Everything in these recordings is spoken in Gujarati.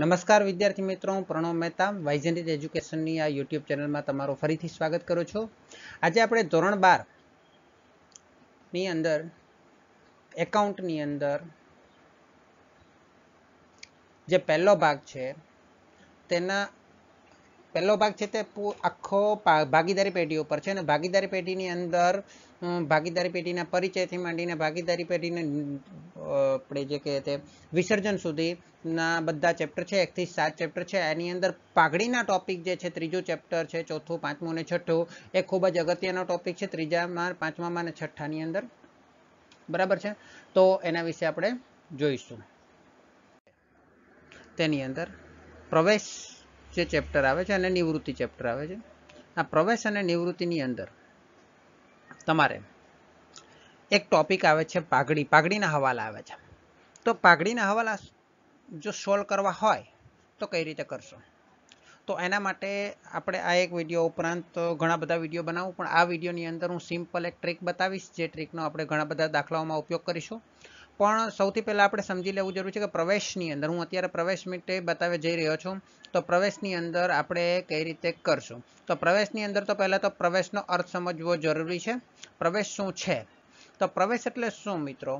નમસ્કાર વિદ્યાર્થી મિત્રો હું પ્રણવ મહેતા વાઇઝેન્ટેજ એજ્યુકેશનની આ યુટ્યુબ ચેનલમાં તમારું ફરીથી સ્વાગત કરું છું આજે આપણે ધોરણ બાર ની અંદર એકાઉન્ટની અંદર જે પહેલો ભાગ છે તેના પહેલો ભાગ છે તે આખો ભાગીદારી પેઢી ઉપર છે અને ભાગીદારી પેઢીની અંદર ભાગીદારી પેઢીના પરિચયથી માંડીને ભાગીદારી પેઢીને આપણે જે કહીએ તે વિસર્જન સુધીના બધા ચેપ્ટર છે એકથી સાત ચેપ્ટર છે એની અંદર પાઘડીના ટોપિક જે છે ત્રીજું ચેપ્ટર છે ચોથું પાંચમું અને છઠ્ઠું એ ખૂબ જ અગત્યનો ટોપિક છે ત્રીજામાં પાંચમામાં અને છઠ્ઠાની અંદર બરાબર છે તો એના વિશે આપણે જોઈશું તેની અંદર પ્રવેશ જે ચેપ્ટર આવે છે અને નિવૃત્તિ ચેપ્ટર આવે છે આ પ્રવેશ અને નિવૃત્તિની અંદર તમારે એક ટોપિક આવે છે પાઘડી પાઘડીના હવાલા આવે છે તો પાઘડીના હવાલા જો સોલ્વ કરવા હોય તો કઈ રીતે કરશો તો એના માટે આપણે આ એક વિડીયો ઉપરાંત ઘણા બધા વિડીયો બનાવું પણ આ વિડીયોની અંદર હું સિમ્પલ એક ટ્રીક બતાવીશ જે ટ્રીકનો આપણે ઘણા બધા દાખલાઓમાં ઉપયોગ કરીશું પણ સૌથી પહેલાં આપણે સમજી લેવું જરૂરી છે કે પ્રવેશની અંદર હું અત્યારે પ્રવેશ માટે બતાવે જઈ રહ્યો છું તો પ્રવેશની અંદર આપણે કઈ રીતે કરશું તો પ્રવેશની અંદર તો પહેલાં તો પ્રવેશનો અર્થ સમજવો જરૂરી છે પ્રવેશ શું છે તો પ્રવેશ એટલે શું મિત્રો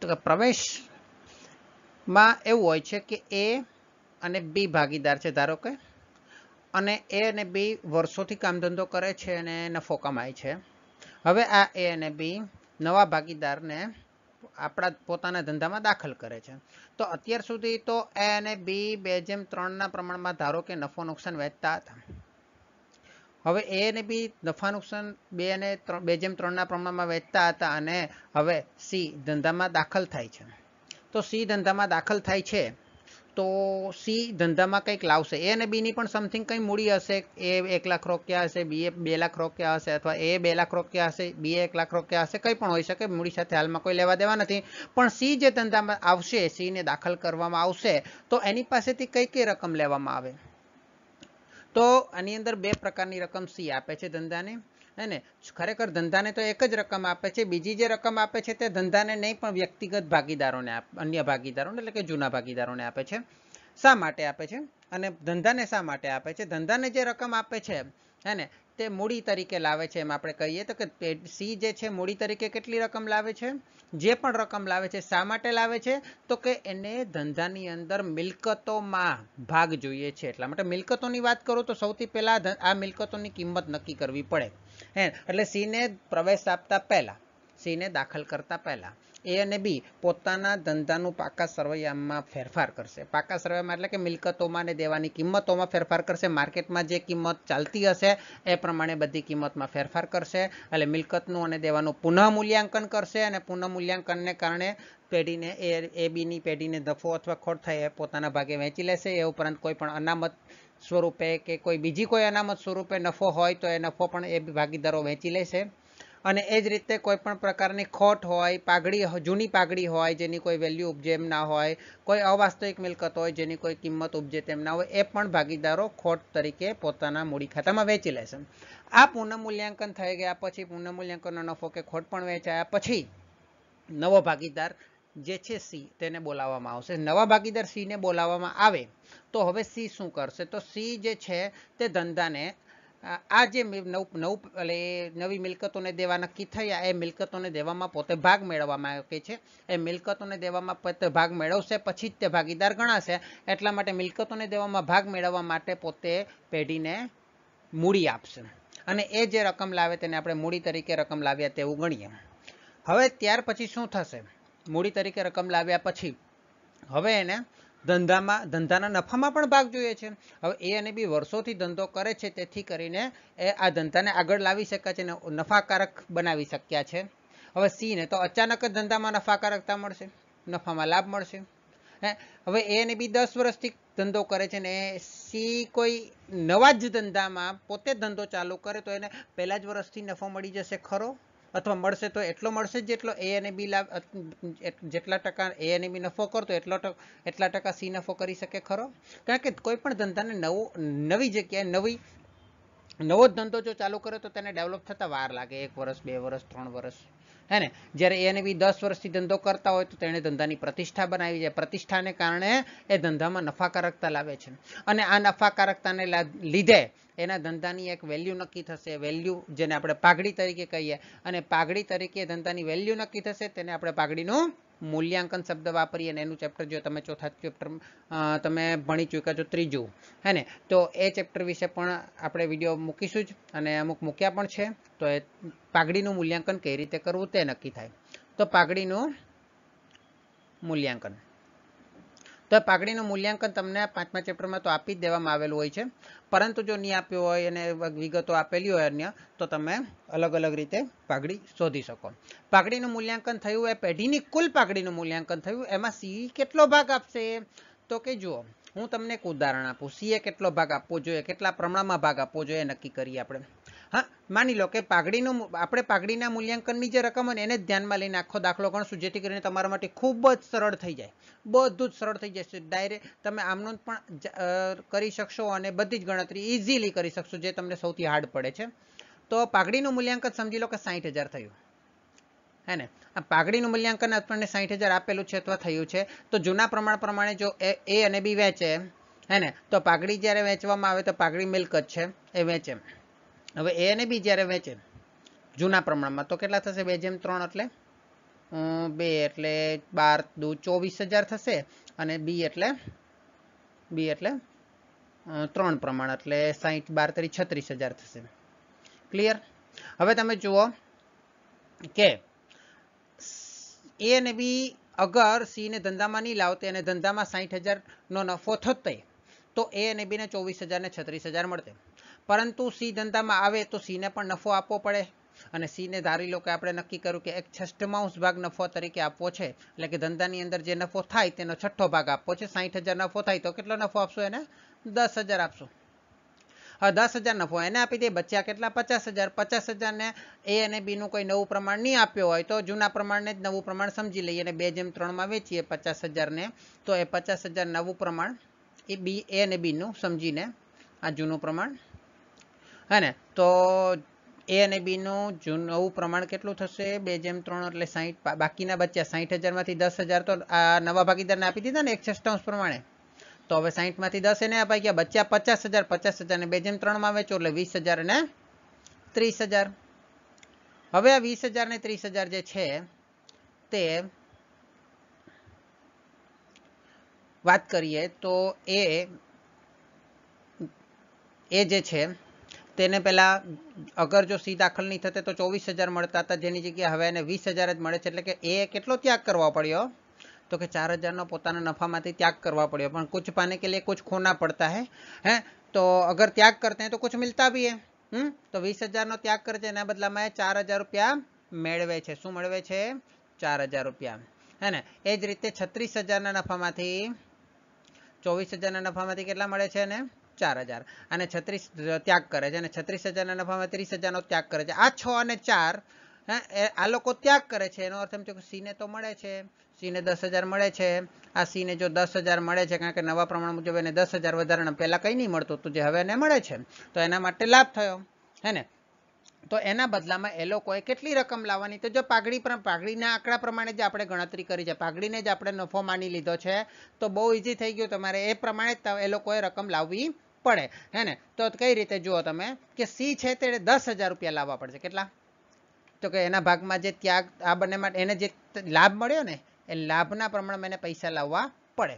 તો કે પ્રવેશમાં એવું હોય છે કે એ અને બી ભાગીદાર છે ધારો કે અને એ અને બી વર્ષોથી કામ ધંધો કરે છે અને નફો કમાય છે હવે આ એ અને બી નવા ભાગીદારને આપણા પોતાના ધંધામાં દાખલ કરે છે તો અત્યાર સુધી તો એ અને બી બે જેમ ત્રણના પ્રમાણમાં ધારો કે નફો નુકસાન વહેતા હતા હવે એ અને બી નફા નુકસાન બે અને બે જેમ ત્રણના પ્રમાણમાં વહેંચતા હતા અને હવે સી ધંધામાં દાખલ થાય છે તો સી ધંધામાં દાખલ થાય છે તો સી ધંધામાં કંઈક લાવશે એ અને બીની પણ સમથિંગ કંઈ મૂડી હશે એ એક લાખ રોક્યા હશે બી એ બે લાખ રોક્યા હશે અથવા એ બે લાખ રોક્યા હશે બી એક લાખ રોક્યા હશે કંઈ પણ હોઈ શકે મૂડી સાથે હાલમાં કોઈ લેવા દેવા નથી પણ સી જે ધંધામાં આવશે સીને દાખલ કરવામાં આવશે તો એની પાસેથી કઈ કઈ રકમ લેવામાં આવે તો આની અંદર બે પ્રકારની રકમ સી આપે છે ધંધાને હે ને ખરેખર ધંધાને તો એક જ રકમ આપે છે બીજી જે રકમ આપે છે તે ધંધાને નહીં પણ વ્યક્તિગત ભાગીદારોને અન્ય ભાગીદારોને એટલે કે જૂના ભાગીદારોને આપે છે શા માટે આપે છે અને ધંધાને શા માટે આપે છે ધંધાને જે રકમ આપે છે હે ને તે મૂડી તરીકે લાવે છે એમ આપણે કહીએ તો કે સી જે છે મૂડી તરીકે કેટલી રકમ લાવે છે જે પણ રકમ લાવે છે શા માટે લાવે છે તો કે એને ધંધાની અંદર મિલકતોમાં ભાગ જોઈએ છે એટલા માટે મિલકતોની વાત કરું તો સૌથી પહેલાં આ મિલકતોની કિંમત નક્કી કરવી પડે હે એટલે સીને પ્રવેશ આપતા પહેલાં સીને દાખલ કરતા પહેલાં એ અને બી પોતાના ધંધાનું પાકા સરવૈયામાં ફેરફાર કરશે પાકા સરવૈયામાં એટલે કે મિલકતોમાં અને દેવાની કિંમતોમાં ફેરફાર કરશે માર્કેટમાં જે કિંમત ચાલતી હશે એ પ્રમાણે બધી કિંમતમાં ફેરફાર કરશે એટલે મિલકતનું અને દેવાનું પુનઃ મૂલ્યાંકન કરશે અને પુનઃ મૂલ્યાંકનને કારણે પેઢીને એ એ બીની પેઢીને દફો અથવા ખોટ થાય એ પોતાના ભાગે વહેંચી લેશે એ ઉપરાંત કોઈ પણ અનામત સ્વરૂપે કે કોઈ બીજી કોઈ અનામત સ્વરૂપે નફો હોય તો એ નફો પણ એ ભાગીદારો વહેંચી લેશે અને એ જ રીતે કોઈ પણ પ્રકારની ખોટ હોય પાઘડી જૂની પાઘડી હોય જેની કોઈ વેલ્યુ ઉપજેમ ના હોય કોઈ અવાસ્તવિક મિલકત હોય જેની કોઈ કિંમત ઉપજે તેમ ના હોય એ પણ ભાગીદારો ખોટ તરીકે પોતાના મૂડી ખાતામાં વેચી લેશે આ પુનઃમૂલ્યાંકન થઈ ગયા પછી પુનઃમૂલ્યાંકનનો નફો કે ખોટ પણ વેચાયા પછી નવો ભાગીદાર જે છે સી તેને બોલાવવામાં આવશે નવા ભાગીદાર સીને બોલાવવામાં આવે તો હવે સી શું કરશે તો સી જે છે તે ધંધાને આ જે નવ નવ એટલે નવી મિલકતોને દેવા નક્કી થયા એ મિલકતોને દેવામાં પોતે ભાગ મેળવવામાં આવે છે એ મિલકતોને દેવામાં પોતે ભાગ મેળવશે પછી જ તે ભાગીદાર ગણાશે એટલા માટે મિલકતોને દેવામાં ભાગ મેળવવા માટે પોતે પેઢીને મૂડી આપશે અને એ જે રકમ લાવે તેને આપણે મૂડી તરીકે રકમ લાવ્યા તેવું ગણીએ હવે ત્યાર પછી શું થશે મૂડી તરીકે રકમ લાવ્યા પછી હવે એને ધંધામાં ધંધાના નફામાં પણ ભાગ જોઈએ છે હવે એ અને બી વર્ષોથી ધંધો કરે છે તેથી કરીને એ આ ધંધાને આગળ લાવી શક્યા છે અને નફાકારક બનાવી શક્યા છે હવે સીને તો અચાનક જ ધંધામાં નફાકારકતા મળશે નફામાં લાભ મળશે હે હવે એ અને બી દસ વર્ષથી ધંધો કરે છે ને સી કોઈ નવા જ ધંધામાં પોતે ધંધો ચાલુ કરે તો એને પહેલા જ વર્ષથી નફો મળી જશે ખરો અથવા મળશે તો એટલો મળશે જેટલો એ અને બી લાભ જેટલા ટકા એ અને બી નફો કરતો એટલો એટલા ટકા સી નફો કરી શકે ખરો કારણ કે કોઈ પણ ધંધાને નવું નવી જગ્યાએ નવી નવો ધંધો જો ચાલુ કરે તો તેને ડેવલપ થતા વાર લાગે એક વર્ષ બે વર્ષ ત્રણ વર્ષ હે ને જ્યારે એને બી દસ વર્ષથી ધંધો કરતા હોય તો તેણે ધંધાની પ્રતિષ્ઠા બનાવી છે પ્રતિષ્ઠાને કારણે એ ધંધામાં નફાકારકતા લાવે છે અને આ નફાકારકતાને લીધે એના ધંધાની એક વેલ્યુ નક્કી થશે વેલ્યુ જેને આપણે પાઘડી તરીકે કહીએ અને પાઘડી તરીકે ધંધાની વેલ્યુ નક્કી થશે તેને આપણે પાઘડીનું મૂલ્યાંકન શબ્દ વાપરીએ અને એનું ચેપ્ટર જો તમે ચોથા ચેપ્ટર તમે ભણી ચૂક્યા છો ત્રીજું હે ને તો એ ચેપ્ટર વિશે પણ આપણે વિડીયો મૂકીશું જ અને અમુક મૂક્યા પણ છે તો એ પાઘડીનું મૂલ્યાંકન કઈ રીતે કરવું તે નક્કી થાય તો પાઘડીનું મૂલ્યાંકન તો પાઘડીનું મૂલ્યાંકન તમને પાંચમા ચેપ્ટરમાં તો આપી જ દેવામાં આવેલું હોય છે પરંતુ જો નહીં આપ્યું હોય અને વિગતો આપેલી હોય અન્ય તો તમે અલગ અલગ રીતે પાઘડી શોધી શકો પાઘડીનું મૂલ્યાંકન થયું એ પેઢીની કુલ પાઘડીનું મૂલ્યાંકન થયું એમાં સી કેટલો ભાગ આપશે તો કે જુઓ હું તમને એક ઉદાહરણ આપું સીએ કેટલો ભાગ આપવો જોઈએ કેટલા પ્રમાણમાં ભાગ આપવો જોઈએ નક્કી કરીએ આપણે હા માની લો કે પાઘડીનું આપણે પાઘડીના મૂલ્યાંકનની જે રકમ હોય એને જ ધ્યાનમાં લઈને આખો દાખલો ગણશું જેથી કરીને તમારા માટે ખૂબ જ સરળ થઈ જાય બધું જ સરળ થઈ જશે ડાયરેક્ટ તમે આમનું પણ કરી શકશો અને બધી જ ગણતરી ઇઝીલી કરી શકશો જે તમને સૌથી હાર્ડ પડે છે તો પાઘડીનું મૂલ્યાંકન સમજી લો કે સાહીઠ હજાર થયું હે ને આ પાઘડીનું મૂલ્યાંકન આપણને સાહીઠ હજાર આપેલું છે અથવા થયું છે તો જૂના પ્રમાણ પ્રમાણે જો એ અને બી વેચે હે ને તો પાઘડી જ્યારે વેચવામાં આવે તો પાઘડી મિલકત છે એ વેચે હવે એ અને બી જ્યારે વેચે જૂના પ્રમાણમાં તો કેટલા થશે બે જેમ ત્રણ એટલે બે એટલે બાર દૂ ચોવીસ હજાર થશે અને બી એટલે બી એટલે ત્રણ પ્રમાણ એટલે સાહીઠ બાર તરી છત્રીસ હજાર થશે ક્લિયર હવે તમે જુઓ કે એ અને બી અગર સીને ધંધામાં નહીં લાવતે અને ધંધામાં સાહીઠ હજારનો નફો થતે તો એ અને બીને ચોવીસ હજાર ને છત્રીસ હજાર મળતે પરંતુ સી ધંધામાં આવે તો સીને પણ નફો આપવો પડે અને સીને ધારી લો કે આપણે નક્કી કર્યું કે એક છઠ્ઠમાંશ ભાગ નફો તરીકે આપવો છે એટલે કે ધંધાની અંદર જે નફો થાય તેનો છઠ્ઠો ભાગ આપવો છે સાહીઠ હજાર નફો થાય તો કેટલો નફો આપશો એને દસ હજાર આપશો હવે દસ હજાર નફો એને આપી દે બચ્યા કેટલા પચાસ હજાર પચાસ હજારને એ અને બીનું કોઈ નવું પ્રમાણ નહીં આપ્યો હોય તો જૂના પ્રમાણને જ નવું પ્રમાણ સમજી લઈએ અને બે જેમ ત્રણમાં વેચીએ પચાસ હજારને તો એ પચાસ હજાર નવું પ્રમાણ એ બી એ અને બીનું સમજીને આ જૂનું પ્રમાણ હે તો એ અને બીનું જૂન નવું પ્રમાણ કેટલું થશે બે જેમ ત્રણ એટલે સાહીઠ બાકીના બચ્યા સાહીઠ હજારમાંથી દસ હજાર તો આ નવા ભાગીદારને આપી દીધા ને એકસઠાંશ પ્રમાણે તો હવે સાહીઠમાંથી દસ એને અપાઈ ગયા બચ્યા પચાસ હજાર પચાસ હજારને બે જેમ ત્રણમાં વેચો એટલે વીસ હજાર અને ત્રીસ હજાર હવે આ વીસ હજાર ને ત્રીસ હજાર જે છે તે વાત કરીએ તો એ એ જે છે તેને પહેલા અગર જો સીતાખલ ની થતે તો 24000 મળતા હતા જેની જગ્યાએ હવે એને 20000 જ મળે છે એટલે કે એ કેટલો ત્યાગ કરવો પડ્યો તો કે 4000 નો પોતાના નફામાંથી ત્યાગ કરવો પડ્યો પણ kuch પાને કે લે kuch ખોના પડતા હે હે તો અગર ત્યાગ કરતા હે તો kuch મિલતા ભી હે હ તો 20000 નો ત્યાગ કરજે ને બદલામાં 4000 રૂપિયા મેળવે છે શું મળવે છે 4000 રૂપિયા હે ને એ જ રીતે 36000 ના નફામાંથી 24000 ના નફામાંથી કેટલા મળે છે એને ચાર હજાર અને છત્રીસ ત્યાગ કરે છે અને છત્રીસ હજારના નફામાં ત્રીસ હજારનો ત્યાગ કરે છે આ છ અને ચાર આ લોકો ત્યાગ કરે છે એનો અર્થ એમ છે કે સીને તો મળે છે સીને દસ હજાર મળે છે આ સીને જો દસ હજાર મળે છે કારણ કે નવા પ્રમાણ મુજબ એને દસ હજાર વધારાના પહેલાં કંઈ નહીં મળતું હતું જે હવે એને મળે છે તો એના માટે લાભ થયો હે ને તો એના બદલામાં એ લોકોએ કેટલી રકમ લાવવાની તો જો પાઘડી પણ પાઘડીના આંકડા પ્રમાણે જે આપણે ગણતરી કરી છે પાઘડીને જ આપણે નફો માની લીધો છે તો બહુ ઇઝી થઈ ગયું તમારે એ પ્રમાણે એ લોકોએ રકમ લાવવી પડે હે ને તો કઈ રીતે જુઓ તમે કે સી છે તે દસ હજાર રૂપિયા લાવવા પડશે કેટલા તો કે એના ભાગમાં જે ત્યાગ આ બંને માટે એને જે લાભ મળ્યો ને એ લાભના પ્રમાણમાં એને પૈસા લાવવા પડે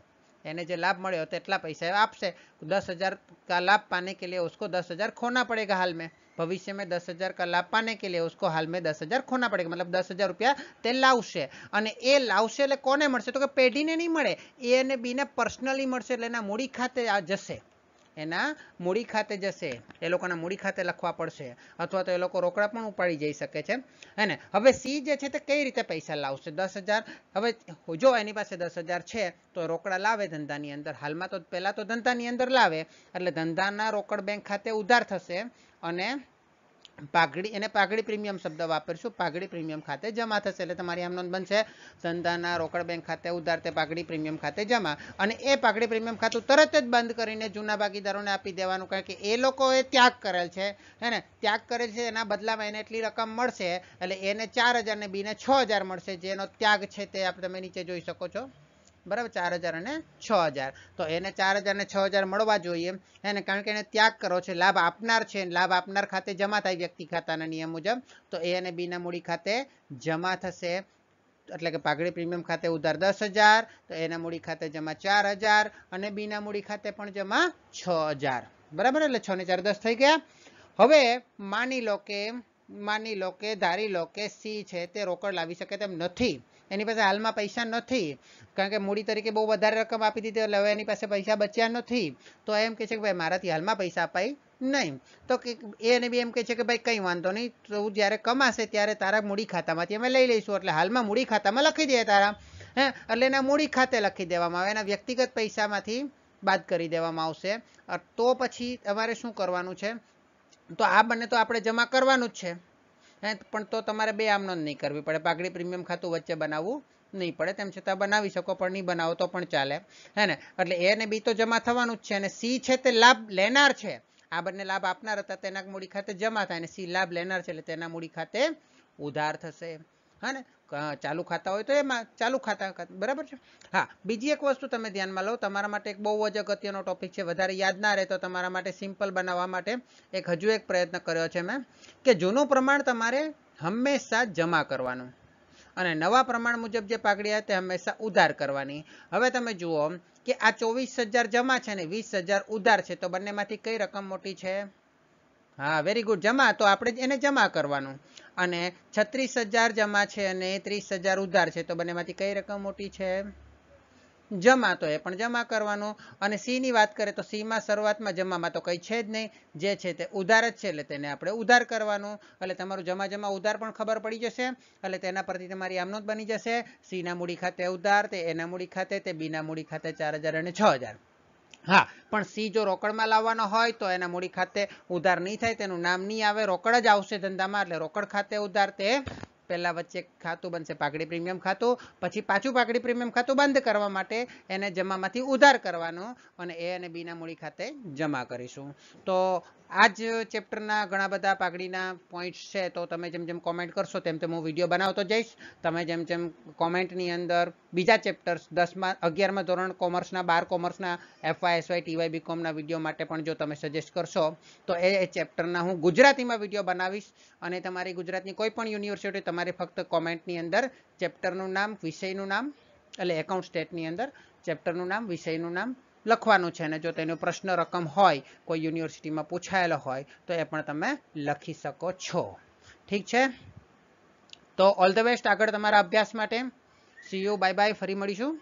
એને જે લાભ મળ્યો તેટલા પૈસા આપશે દસ હજાર का लाभ पाने के लिए उसको दस हज़ार खोना पड़ेगा हाल में ભવિષ્ય મેં દસ હજાર का लाभ पाने के लिए उसको हाल में દસ હજાર ખોના પડે મતલબ દસ હજાર રૂપિયા તે લાવશે અને એ લાવશે એટલે કોને મળશે તો કે પેઢીને નહીં મળે એ અને બીને પર્સનલી મળશે એટલે એના મૂડી ખાતે આ જશે એના મૂડી ખાતે જશે એ લોકોના મૂડી ખાતે લખવા પડશે અથવા તો એ લોકો રોકડા પણ ઉપાડી જઈ શકે છે અને હવે સી જે છે તે કઈ રીતે પૈસા લાવશે દસ હજાર હવે જો એની પાસે દસ હજાર છે તો રોકડા લાવે ધંધાની અંદર હાલમાં તો પહેલાં તો ધંધાની અંદર લાવે એટલે ધંધાના રોકડ બેંક ખાતે ઉધાર થશે અને પાઘડી એને પાઘડી પ્રીમિયમ શબ્દ વાપરીશું પાઘડી પ્રીમિયમ ખાતે જમા થશે એટલે તમારી આમ બનશે ધંધાના રોકડ બેંક ખાતે ઉધાર તે પાઘડી પ્રીમિયમ ખાતે જમા અને એ પાઘડી પ્રીમિયમ ખાતું તરત જ બંધ કરીને જૂના ભાગીદારોને આપી દેવાનું કારણ કે એ લોકોએ ત્યાગ કરેલ છે હે ને ત્યાગ કરેલ છે એના બદલામાં એને એટલી રકમ મળશે એટલે એને ચાર હજાર ને બીને છ હજાર મળશે જેનો ત્યાગ છે તે આપ તમે નીચે જોઈ શકો છો બરાબર ચાર હજાર અને છ હજાર તો એને ચાર હજાર ને છ હજાર મળવા જોઈએ એને કારણ કે એને ત્યાગ કરો છે લાભ આપનાર છે લાભ આપનાર ખાતે જમા થાય વ્યક્તિ ખાતાના નિયમ મુજબ તો એ અને બીના મૂડી ખાતે જમા થશે એટલે કે પાઘડી પ્રીમિયમ ખાતે ઉધાર દસ હજાર તો એના મૂડી ખાતે જમા ચાર હજાર અને બીના મૂડી ખાતે પણ જમા છ હજાર બરાબર એટલે છ ને ચાર દસ થઈ ગયા હવે માની લો કે માની લો કે ધારી લો કે સી છે તે રોકડ લાવી શકે તેમ નથી એની પાસે હાલમાં પૈસા નથી કારણ કે મૂડી તરીકે બહુ વધારે રકમ આપી દીધી એટલે હવે એની પાસે પૈસા બચ્યા નથી તો એમ કહે છે કે ભાઈ મારાથી હાલમાં પૈસા અપાય નહીં તો કે એને બી એમ કે છે કે ભાઈ કંઈ વાંધો નહીં તું જ્યારે કમાશે ત્યારે તારા મૂડી ખાતામાંથી અમે લઈ લઈશું એટલે હાલમાં મૂડી ખાતામાં લખી દે તારા હે એટલે એના મૂડી ખાતે લખી દેવામાં આવે એના વ્યક્તિગત પૈસામાંથી બાદ કરી દેવામાં આવશે તો પછી તમારે શું કરવાનું છે તો આ બંને તો આપણે જમા કરવાનું જ છે હે પણ તો તમારે બે આમનો નહીં કરવી પડે પાઘડી પ્રીમિયમ ખાતું વચ્ચે બનાવવું નહીં પડે તેમ છતાં બનાવી શકો પણ નહીં બનાવો તો પણ ચાલે હે ને એટલે એ ને બી તો જમા થવાનું જ છે અને સી છે તે લાભ લેનાર છે આ બંને લાભ આપનાર હતા તેના મૂડી ખાતે જમા થાય અને સી લાભ લેનાર છે એટલે તેના મૂડી ખાતે ઉધાર થશે હા ને ચાલુ ખાતા હોય તો એમાં ચાલુ ખાતા બરાબર છે હા બીજી એક વસ્તુ તમે ધ્યાનમાં લો તમારા માટે એક બહુ જ અગત્યનો ટોપિક છે વધારે યાદ ના રહે તો તમારા માટે સિમ્પલ બનાવવા માટે એક હજુ એક પ્રયત્ન કર્યો છે મેં કે જૂનું પ્રમાણ તમારે હંમેશા જમા કરવાનું અને નવા પ્રમાણ મુજબ જે પાઘડી તે હંમેશા ઉધાર કરવાની હવે તમે જુઓ કે આ ચોવીસ હજાર જમા છે ને વીસ હજાર ઉધાર છે તો બંનેમાંથી કઈ રકમ મોટી છે હા વેરી ગુડ જમા તો આપણે એને જમા કરવાનું અને છત્રીસ હજાર જમા છે અને ત્રીસ હજાર ઉધાર છે તો બંનેમાંથી કઈ રકમ મોટી છે જમા તો એ પણ જમા કરવાનું અને ની વાત કરીએ તો માં શરૂઆતમાં જમામાં તો કંઈ છે જ નહીં જે છે તે ઉધાર જ છે એટલે તેને આપણે ઉધાર કરવાનું એટલે તમારું જમા જમા ઉધાર પણ ખબર પડી જશે એટલે તેના પરથી તમારી આમનો જ બની જશે સીના મૂડી ખાતે ઉધાર તે એના મૂડી ખાતે તે બીના મૂડી ખાતે ચાર હજાર અને છ હજાર હા પણ સી જો રોકડમાં લાવવાનો હોય તો એના મૂડી ખાતે ઉધાર નહીં થાય તેનું નામ નહીં આવે રોકડ જ આવશે ધંધામાં એટલે રોકડ ખાતે ઉધાર તે પહેલાં વચ્ચે ખાતું બનશે પાકડી પ્રીમિયમ ખાતું પછી પાછું પાકડી પ્રીમિયમ ખાતું બંધ કરવા માટે એને જમામાંથી ઉધાર કરવાનો અને એ અને બીના મૂડી ખાતે જમા કરીશું તો આ જ ચેપ્ટરના ઘણા બધા પાઘડીના પોઈન્ટ્સ છે તો તમે જેમ જેમ કોમેન્ટ કરશો તેમ તેમ હું વિડીયો બનાવતો જઈશ તમે જેમ જેમ કોમેન્ટની અંદર બીજા ચેપ્ટર્સ દસમાં અગિયારમાં ધોરણ કોમર્સના બાર કોમર્સના એફવાય એસવાય ટીવાય બીકોમના વિડીયો માટે પણ જો તમે સજેસ્ટ કરશો તો એ ચેપ્ટરના હું ગુજરાતીમાં વિડીયો બનાવીશ અને તમારી ગુજરાતની કોઈ પણ યુનિવર્સિટી તમારે ફક્ત કોમેન્ટની અંદર ચેપ્ટરનું નામ વિષયનું નામ એટલે એકાઉન્ટ સ્ટેટની અંદર ચેપ્ટરનું નામ વિષયનું નામ લખવાનું છે અને જો તેનો પ્રશ્ન રકમ હોય કોઈ યુનિવર્સિટીમાં પૂછાયેલો હોય તો એ પણ તમે લખી શકો છો ઠીક છે તો ઓલ ધ બેસ્ટ આગળ તમારા અભ્યાસ માટે સી યુ બાય બાય ફરી મળીશું